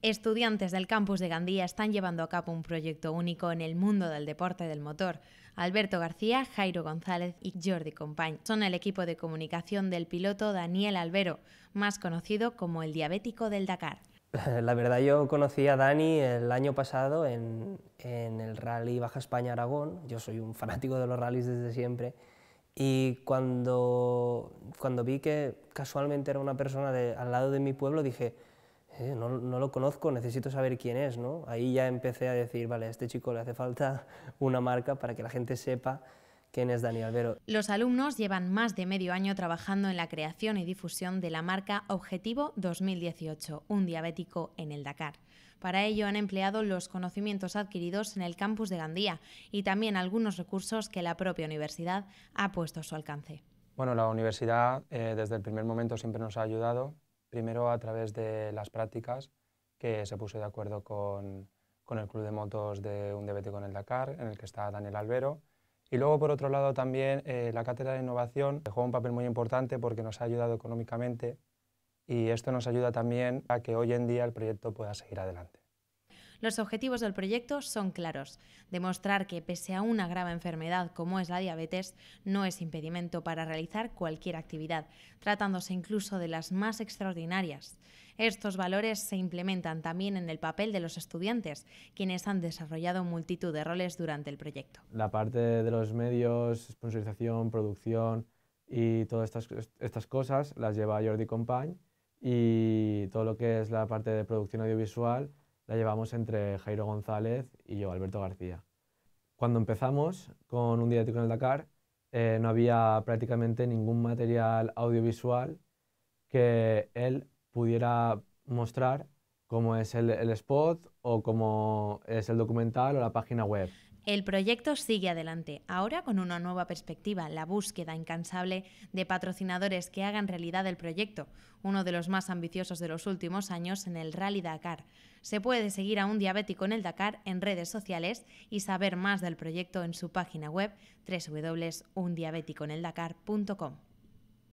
Estudiantes del campus de Gandía están llevando a cabo un proyecto único en el mundo del deporte del motor. Alberto García, Jairo González y Jordi Compañ son el equipo de comunicación del piloto Daniel Albero, más conocido como el diabético del Dakar. La verdad yo conocí a Dani el año pasado en, el rally Baja España-Aragón. Yo soy un fanático de los rallies desde siempre. Y cuando, cuando vi que casualmente era una persona al lado de mi pueblo, dije, ¿eh? no, lo conozco, necesito saber quién es, ¿no? Ahí ya empecé a decir, vale, a este chico le hace falta una marca para que la gente sepa quién es Daniel Albero. Los alumnos llevan más de medio año trabajando en la creación y difusión de la marca Objetivo 2018, un diabético en el Dakar. Para ello han empleado los conocimientos adquiridos en el campus de Gandía y también algunos recursos que la propia universidad ha puesto a su alcance. Bueno, la universidad eh, desde el primer momento siempre nos ha ayudado primero a través de las prácticas, que se puso de acuerdo con, el club de motos de un DBT con el Dakar, en el que está Daniel Albero. Y luego, por otro lado, también eh, la Cátedra de Innovación juega un papel muy importante porque nos ha ayudado económicamente y esto nos ayuda también a que hoy en día el proyecto pueda seguir adelante. Los objetivos del proyecto son claros. Demostrar que pese a una grave enfermedad como es la diabetes, no es impedimento para realizar cualquier actividad, tratándose incluso de las más extraordinarias. Estos valores se implementan también en el papel de los estudiantes, quienes han desarrollado multitud de roles durante el proyecto. La parte de los medios, sponsorización, producción y todas estas, cosas las lleva Jordi Compañ y todo lo que es la parte de producción audiovisual la llevamos entre Jairo González y yo, Alberto García. Cuando empezamos con Un diático en el Dakar, eh, no había prácticamente ningún material audiovisual que él pudiera mostrar cómo es el, el, spot o cómo es el documental o la página web. El proyecto sigue adelante, ahora con una nueva perspectiva, la búsqueda incansable de patrocinadores que hagan realidad el proyecto, uno de los más ambiciosos de los últimos años en el Rally Dakar. Se puede seguir a un diabético en el Dakar en redes sociales y saber más del proyecto en su página web www.undiabeticoeneldakar.com.